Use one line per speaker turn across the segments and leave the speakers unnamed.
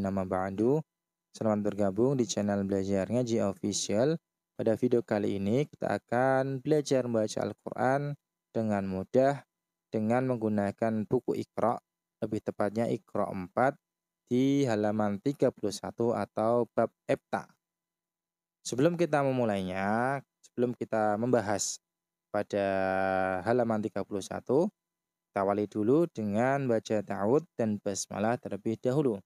nama Ba'adu. Selamat bergabung di channel Belajar Ngaji Official. Pada video kali ini kita akan belajar membaca Al-Quran dengan mudah dengan menggunakan buku Iqra, lebih tepatnya Iqra 4 di halaman 31 atau bab Epta. Sebelum kita memulainya, sebelum kita membahas pada halaman 31, awali dulu dengan baca ta'ud dan basmalah terlebih dahulu.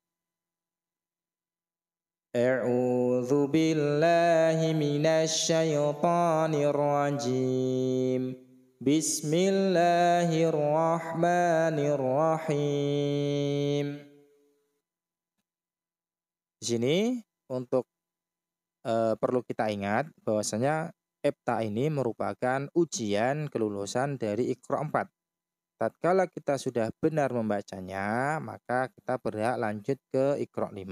A'udzu biLLahi minasy syaithanir rajim. Bismillahirrahmanirrahim. Di sini untuk e, perlu kita ingat bahwasanya EPTA ini merupakan ujian kelulusan dari Iqra 4. Tatkala kita sudah benar membacanya, maka kita berhak lanjut ke Iqra 5.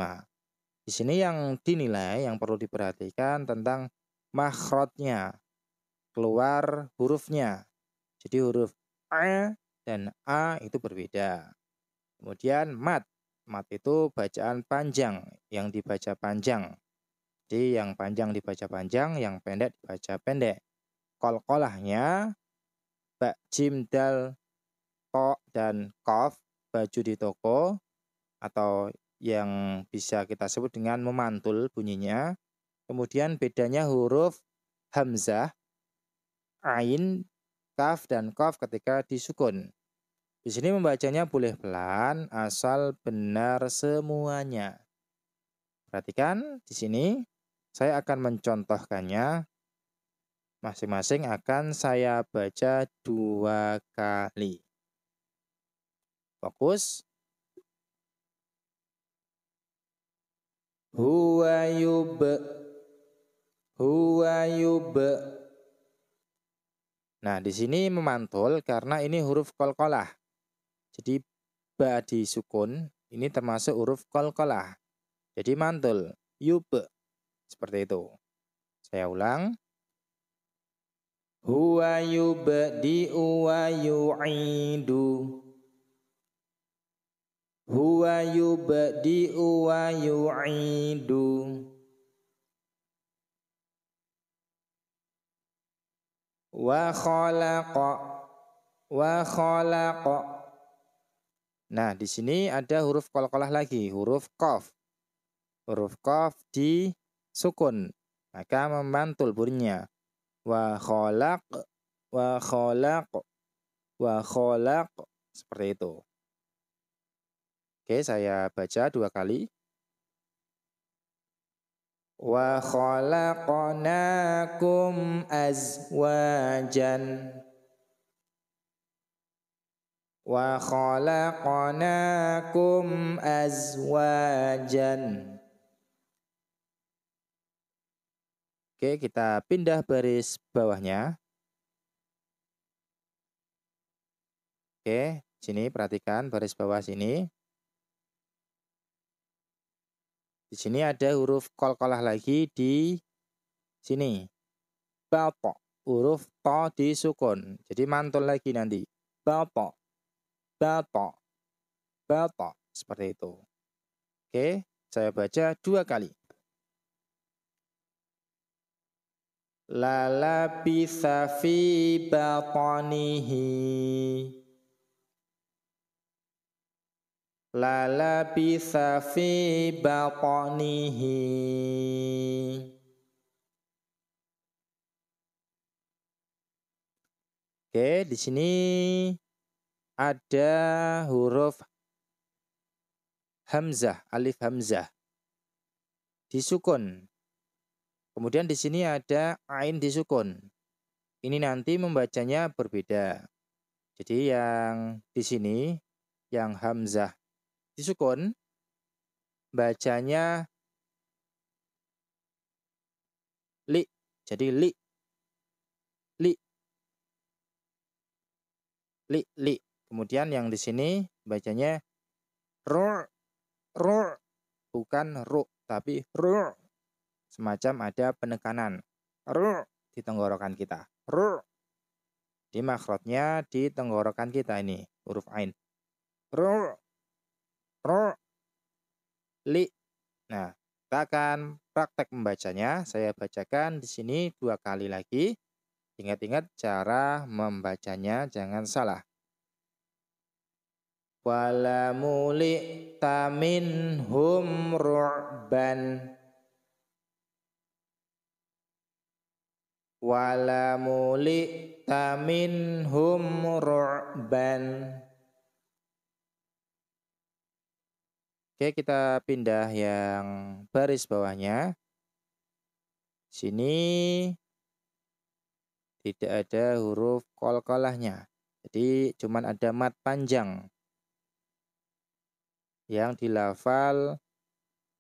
Di sini yang dinilai yang perlu diperhatikan tentang makrotnya keluar hurufnya. Jadi huruf A dan A itu berbeda. Kemudian mat. Mat itu bacaan panjang, yang dibaca panjang. Jadi yang panjang dibaca panjang, yang pendek dibaca pendek. Kol-kolahnya, bak, jim, dal, ko, dan kof, baju di toko, atau yang bisa kita sebut dengan memantul bunyinya. Kemudian bedanya huruf hamzah, ain, kaf dan kaf ketika disukun. Di sini membacanya boleh pelan asal benar semuanya. Perhatikan di sini saya akan mencontohkannya. Masing-masing akan saya baca dua kali. Fokus. huwa yub huwa yub Nah, di sini memantul karena ini huruf kolkolah. Jadi ba di sukun ini termasuk huruf kolkolah. Jadi mantul yub seperti itu. Saya ulang. Huwa di wa yu'idu huwa yubdi'u wa yu'idu wa khalaqa wa khalaqa Nah, di sini ada huruf qalqalah lagi, huruf qaf. Huruf qaf di sukun, maka memantul bunyinya. Wa khalaq wa khalaq wa khalaq seperti itu. Oke, saya baca dua kali. Wa khalaqnakum azwajan Wa khalaqnakum azwajan Oke, kita pindah baris bawahnya. Oke, sini perhatikan baris bawah sini. Di sini ada huruf kol-kolah lagi di sini. Bato, huruf to di sukun. Jadi mantul lagi nanti. Bato, bato, bato. Seperti itu. Oke, saya baca dua kali. bisa fi batonihi bisa fi batonihi Oke, di sini ada huruf hamzah, alif hamzah disukun. Kemudian di sini ada ain disukun. Ini nanti membacanya berbeda. Jadi yang di sini yang hamzah disukun bacanya li jadi li li li li kemudian yang di sini bacanya ru ru bukan ru tapi ru semacam ada penekanan ru di tenggorokan kita ru di makrotnya di tenggorokan kita ini huruf ain ru ro li. Nah, kita akan praktek membacanya. Saya bacakan di sini dua kali lagi. Ingat-ingat cara membacanya, jangan salah. Walamuli tamin hum ru'ban Walamuli tamin hum ru'ban Oke, kita pindah yang baris bawahnya. Sini tidak ada huruf kol-kolahnya. Jadi cuma ada mat panjang yang dilafal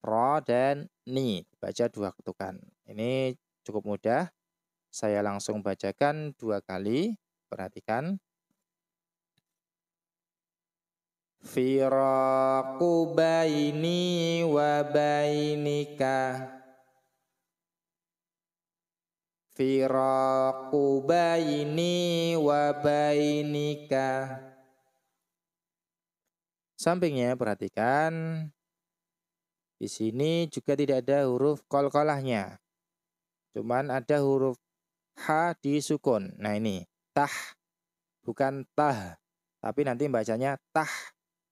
ro dan ni. Baca dua ketukan. Ini cukup mudah. Saya langsung bacakan dua kali. Perhatikan. Firaku baini wa bainika Firaku baini wa bainika Sampingnya perhatikan di sini juga tidak ada huruf kol-kolahnya. Cuman ada huruf H di sukun. Nah ini, tah. Bukan tah. Tapi nanti bacanya tah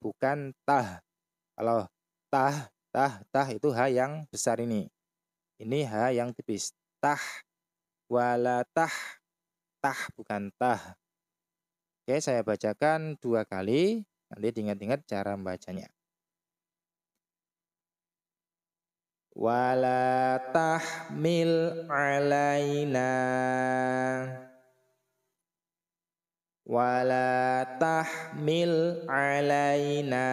bukan tah. Kalau tah, tah, tah itu h yang besar ini. Ini h yang tipis. Tah, wala tah, tah bukan tah. Oke, saya bacakan dua kali. Nanti ingat ingat cara membacanya. Wala tahmil alaina wala tahmil alaina.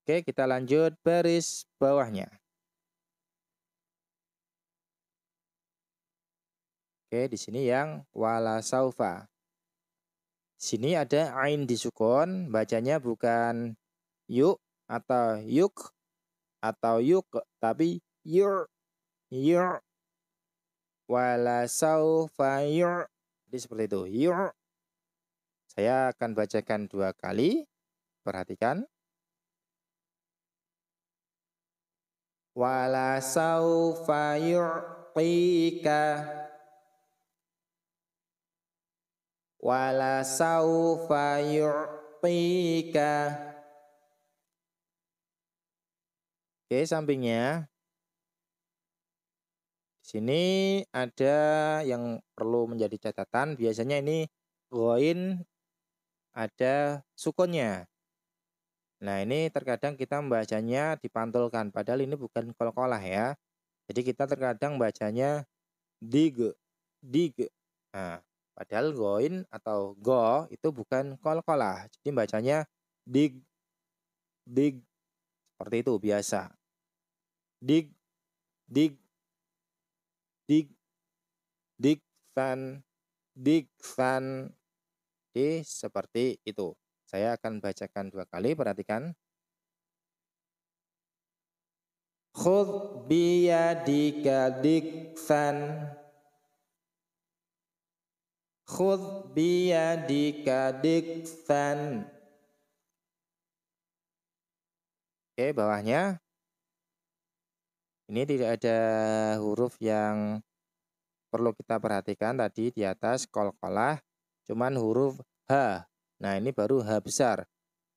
Oke, kita lanjut baris bawahnya. Oke, di sini yang wala saufa. Sini ada ain disukun, bacanya bukan yuk atau yuk atau yuk, tapi yur, yur, wala saufa yur. jadi seperti itu Yur. saya akan bacakan dua kali perhatikan wala saufa yu'tika wala saufa yu'tika Oke, sampingnya sini ada yang perlu menjadi catatan. Biasanya ini goin ada sukunnya. Nah ini terkadang kita membacanya dipantulkan. Padahal ini bukan kol-kolah ya. Jadi kita terkadang bacanya dig, dig. Nah, padahal goin atau go itu bukan kol-kolah. Jadi bacanya dig, dig. Seperti itu biasa. Dig, dig, Dick Dixon Van Oke, seperti itu. Saya akan bacakan dua kali, perhatikan. Khud biyadika dikfan Khud biyadika Van Oke, bawahnya. Ini tidak ada huruf yang perlu kita perhatikan tadi di atas kol-kolah, cuman huruf H. Nah, ini baru H besar.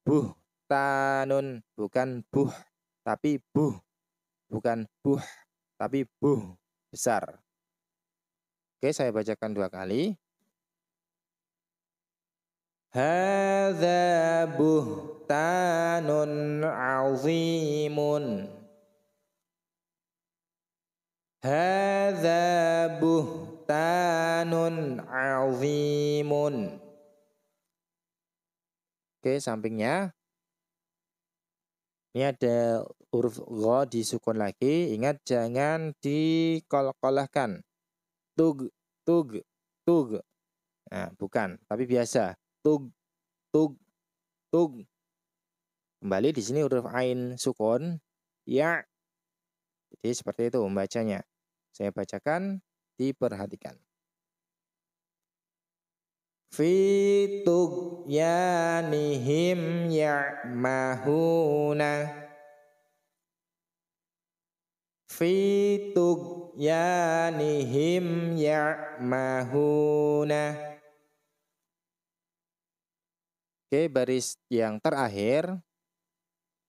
Buh, tanun, bukan buh, tapi buh. Bukan buh, tapi buh besar. Oke, saya bacakan dua kali. Hadza buhtanun azimun. Hadza buhtanun azimun. Oke, sampingnya. Ini ada huruf gha disukun lagi. Ingat jangan dikolkolahkan. Tug, tug, tug. Nah, bukan, tapi biasa. Tug, tug, tug. Kembali di sini huruf ain sukun. Ya. Jadi seperti itu membacanya. Saya bacakan, diperhatikan. Fi tughyanihim ya'mahuna Fi tughyanihim ya'mahuna Oke, baris yang terakhir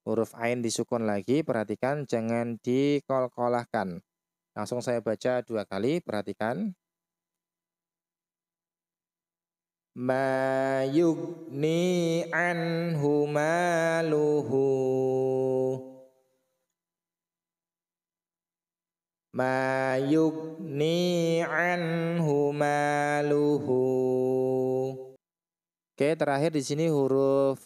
huruf ain disukun lagi, perhatikan jangan dikolkolahkan. Langsung saya baca dua kali, perhatikan. Ma yugni anhu maluhu ma yugni anhu maluhu. Oke, terakhir di sini huruf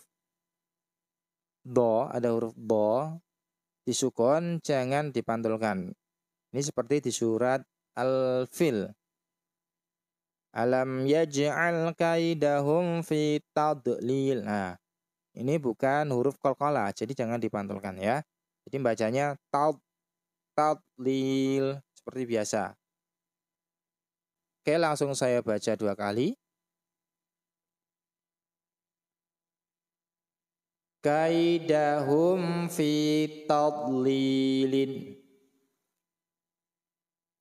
do, ada huruf bo disukun jangan dipantulkan. Ini seperti di surat Al-Fil. Alam yaj'al kaidahum fi tadlil. Nah, ini bukan huruf kolkola, jadi jangan dipantulkan ya. Jadi bacanya taud tadlil seperti biasa. Oke, langsung saya baca dua kali. Kaidahum fi tadlilin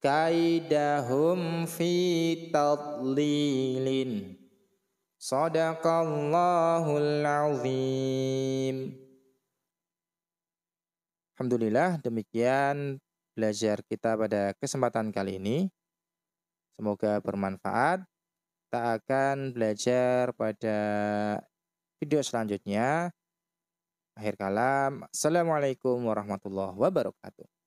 kaidahum fi tadlilin sadaqallahul azim Alhamdulillah demikian belajar kita pada kesempatan kali ini semoga bermanfaat kita akan belajar pada video selanjutnya akhir kalam assalamualaikum warahmatullahi wabarakatuh